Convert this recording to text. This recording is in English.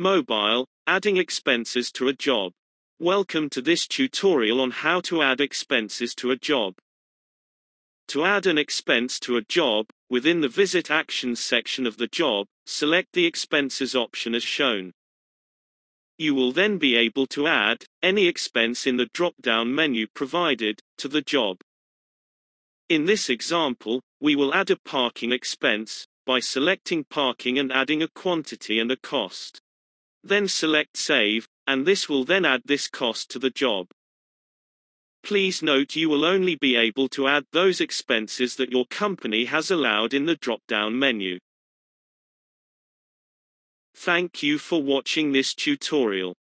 Mobile, adding expenses to a job. Welcome to this tutorial on how to add expenses to a job. To add an expense to a job, within the Visit Actions section of the job, select the Expenses option as shown. You will then be able to add any expense in the drop-down menu provided to the job. In this example, we will add a parking expense by selecting parking and adding a quantity and a cost. Then select Save, and this will then add this cost to the job. Please note you will only be able to add those expenses that your company has allowed in the drop-down menu. Thank you for watching this tutorial.